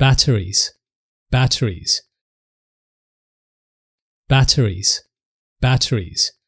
batteries, batteries, batteries, batteries.